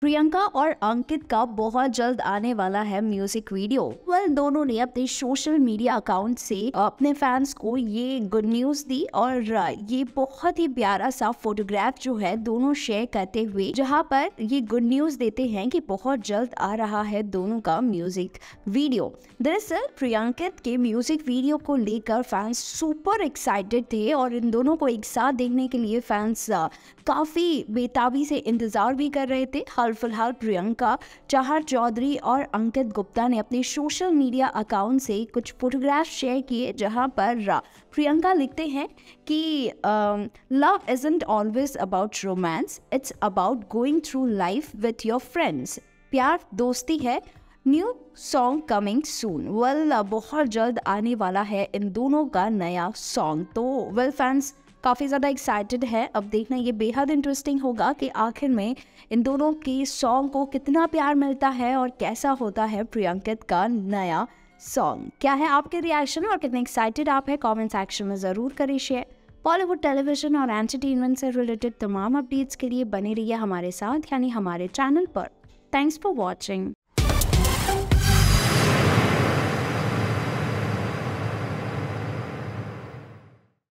प्रियंका और अंकित का बहुत जल्द आने वाला है म्यूजिक वीडियो वेल दोनों ने अपने सोशल मीडिया अकाउंट से अपने फैंस को ये गुड न्यूज दी और uh, ये बहुत ही प्यारा सा फोटोग्राफ जो है दोनों शेयर करते हुए जहां पर ये गुड न्यूज देते हैं कि बहुत जल्द आ रहा है दोनों का म्यूजिक वीडियो दरअसल प्रियंकित के म्यूजिक वीडियो को लेकर फैंस सुपर एक्साइटेड थे और इन दोनों को एक साथ देखने के लिए फैंस uh, काफी बेताबी से इंतजार भी कर रहे थे हाल फिलहाल प्रियंका चाहर चौधरी और अंकित गुप्ता ने अपने सोशल मीडिया अकाउंट से कुछ फोटोग्राफ शेयर किए जहां पर प्रियंका लिखते हैं कि love is always about romance it's about going through life with your friends प्यार दोस्ती है new song coming soon well बहुत जल्द आने वाला है इन दोनों का नया सॉन्ग तो वेल well, फैंस काफ़ी ज़्यादा एक्साइटेड है अब देखना ये बेहद इंटरेस्टिंग होगा कि आखिर में इन दोनों के सॉन्ग को कितना प्यार मिलता है और कैसा होता है प्रियंकित का नया सॉन्ग क्या है आपके रिएक्शन और कितने एक्साइटेड आप है कमेंट सेक्शन में ज़रूर करें शेयर बॉलीवुड टेलीविजन और एंटरटेनमेंट से रिलेटेड तमाम अपडेट्स के लिए बने रहिए हमारे साथ यानी हमारे चैनल पर थैंक्स फॉर वॉचिंग